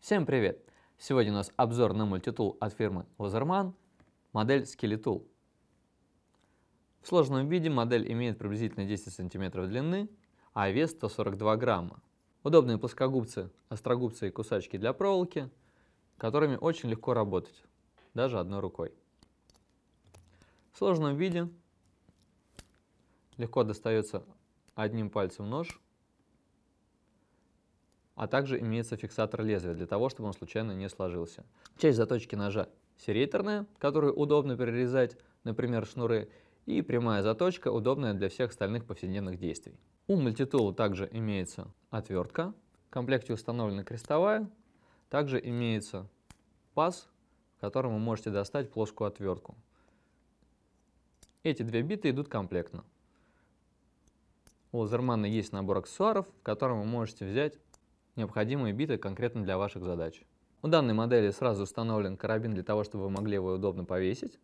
Всем привет! Сегодня у нас обзор на мультитул от фирмы Лазерман, модель Skeletul. В сложном виде модель имеет приблизительно 10 см длины, а вес 142 грамма. Удобные плоскогубцы, острогубцы и кусачки для проволоки, которыми очень легко работать, даже одной рукой. В сложном виде легко достается одним пальцем нож – а также имеется фиксатор лезвия для того, чтобы он случайно не сложился. Часть заточки ножа серейторная, которую удобно перерезать, например, шнуры, и прямая заточка, удобная для всех остальных повседневных действий. У мультитула также имеется отвертка, в комплекте установлена крестовая, также имеется паз, в котором вы можете достать плоскую отвертку. Эти две биты идут комплектно. У лазермана есть набор аксессуаров, в котором вы можете взять необходимые биты конкретно для ваших задач. У данной модели сразу установлен карабин для того, чтобы вы могли его удобно повесить.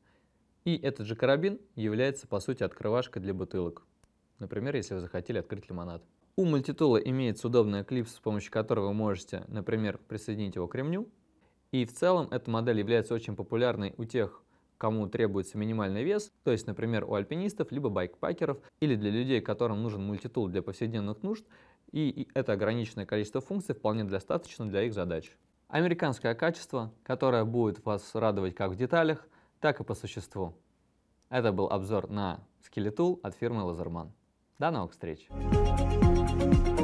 И этот же карабин является, по сути, открывашкой для бутылок. Например, если вы захотели открыть лимонад. У мультитула имеется удобная клипс, с помощью которого вы можете, например, присоединить его к ремню. И в целом эта модель является очень популярной у тех кому требуется минимальный вес, то есть, например, у альпинистов, либо байкпакеров, или для людей, которым нужен мультитул для повседневных нужд, и это ограниченное количество функций вполне достаточно для их задач. Американское качество, которое будет вас радовать как в деталях, так и по существу. Это был обзор на скелетул от фирмы Лазерман. До новых встреч! thank you